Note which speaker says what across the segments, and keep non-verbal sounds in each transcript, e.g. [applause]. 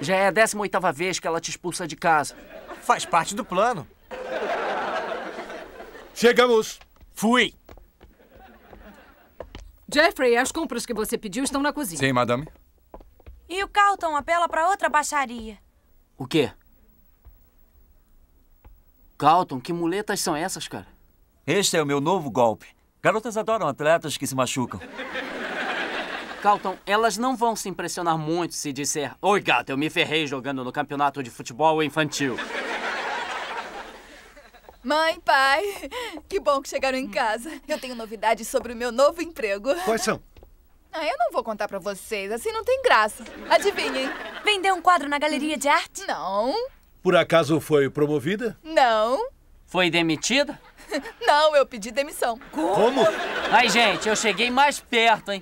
Speaker 1: Já é a 18 vez que ela te expulsa de casa. Faz parte do plano. Chegamos. Fui.
Speaker 2: Jeffrey, as compras que você pediu estão na cozinha. Sim, madame. E o Carlton apela para
Speaker 1: outra baixaria. O quê? Carlton, que muletas são essas, cara? Este é o meu novo golpe. Garotas adoram atletas que se machucam. Calton, elas não vão se impressionar muito se disser Oi, gato, eu me ferrei jogando no campeonato de futebol infantil.
Speaker 2: Mãe, pai, que bom que chegaram em casa. Eu tenho novidades sobre o meu novo emprego. Quais são? Ah, eu não vou contar pra vocês, assim não tem graça. Adivinhem. Vendeu um quadro na galeria de arte? Não.
Speaker 1: Por acaso foi promovida?
Speaker 2: Não.
Speaker 1: Foi demitida?
Speaker 2: [laughs] Não, eu pedi demissão. Como?
Speaker 1: Ai, gente, eu cheguei mais perto, hein?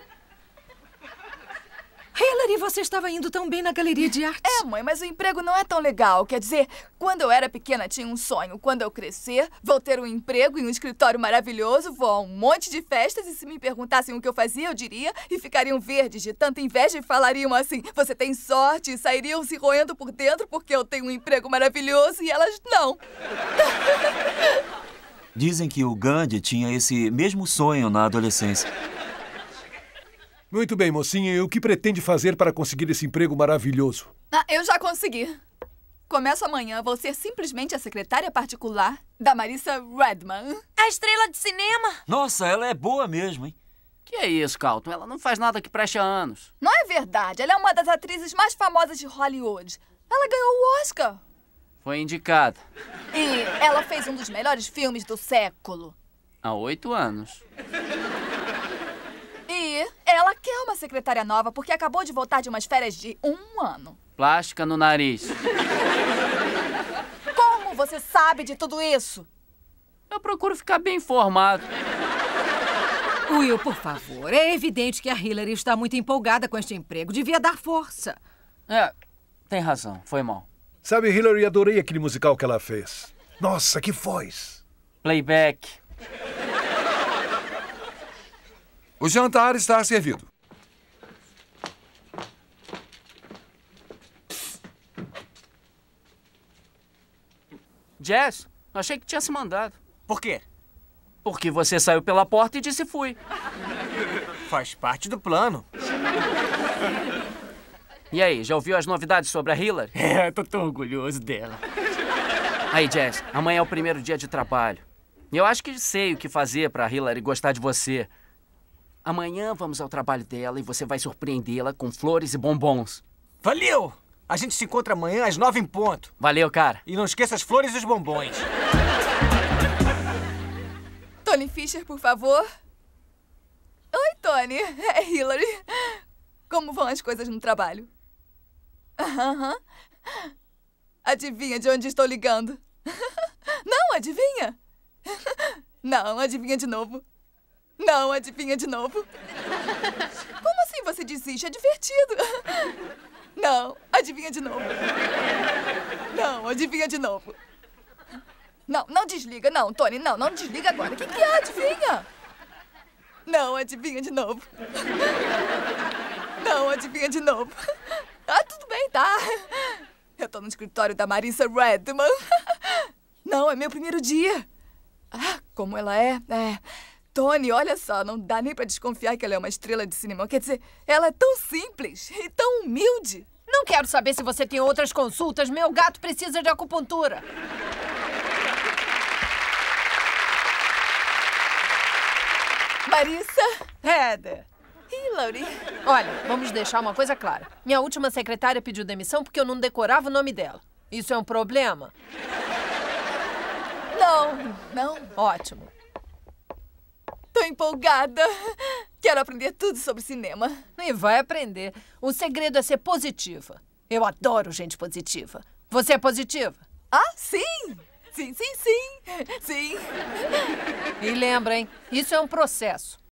Speaker 2: Hillary, você estava indo tão bem na galeria de arte. É, mãe, mas o emprego não é tão legal. Quer dizer, quando eu era pequena tinha um sonho. Quando eu crescer, vou ter um emprego em um escritório maravilhoso, vou a um monte de festas e se me perguntassem o que eu fazia, eu diria e ficariam verdes de tanta inveja e falariam assim: você tem sorte, e sairiam se roendo por dentro porque eu tenho um emprego maravilhoso e elas não.
Speaker 1: Dizem que o Gandhi tinha esse mesmo sonho na adolescência.
Speaker 2: Muito bem, mocinha. E o que pretende fazer para conseguir esse emprego maravilhoso? Ah, eu já consegui. Começo amanhã. Vou ser simplesmente a secretária particular da Marissa Redman. A estrela de cinema.
Speaker 1: Nossa, ela é boa mesmo, hein? Que é isso, Calton? Ela não faz nada que preste há anos.
Speaker 2: Não é verdade. Ela é uma das atrizes mais famosas de Hollywood. Ela ganhou o Oscar.
Speaker 1: Foi indicada.
Speaker 2: E ela fez um dos melhores filmes do século.
Speaker 1: Há oito anos
Speaker 2: é uma secretária nova porque acabou de voltar de umas férias de um ano.
Speaker 1: Plástica no nariz. [laughs] Como você sabe de tudo isso? Eu procuro ficar bem informado. Will, por favor,
Speaker 2: é evidente que a Hillary está muito empolgada com este emprego. Devia dar força. É,
Speaker 1: tem razão. Foi mal. Sabe, Hillary, adorei aquele musical que ela fez. Nossa, que voz! Playback. O jantar está servido. Jess, achei que tinha se mandado. Por quê? Porque você saiu pela porta e disse fui. Faz parte do plano. E aí, já ouviu as novidades sobre a Hillary? É, tô tão orgulhoso dela. Aí, Jess, amanhã é o primeiro dia de trabalho. eu acho que sei o que fazer pra Hillary gostar de você. Amanhã vamos ao trabalho dela e você vai surpreendê-la com flores e bombons. Valeu! A gente se encontra amanhã às nove em ponto. Valeu, cara. E não esqueça as flores e os bombons.
Speaker 2: [laughs] Tony Fisher, por favor. Oi, Tony. É Hillary. Como vão as coisas no trabalho? Aham. Uhum. Adivinha de onde estou ligando? [laughs] Não, adivinha? [laughs] Não, adivinha de novo. Não, adivinha de novo. Como assim você desiste? É divertido. Não, Adivinha de novo. Não, adivinha de novo. Não, não desliga, não, Tony, não, não desliga agora. O que, que é? Adivinha? Não, adivinha de novo. Não, adivinha de novo. Ah, tudo bem, tá? Eu tô no escritório da Marissa Redman. Não, é meu primeiro dia. Ah, como ela é, é. Tony, olha só, não dá nem para desconfiar que ela é uma estrela de cinema. Quer dizer, ela é tão simples e tão humilde. Não quero saber se você tem outras consultas. Meu gato precisa de acupuntura. Marissa. Heather. Ih, Laurie. Olha, vamos deixar uma coisa clara. Minha última secretária pediu demissão porque eu não decorava o nome dela. Isso é um problema? Não, não. Ótimo empolgada. [laughs] Quero aprender tudo sobre cinema. E vai aprender. O segredo é ser positiva. Eu adoro gente positiva. Você é positiva? Ah, sim! Sim, sim, sim. Sim. E lembra, hein? Isso é um processo.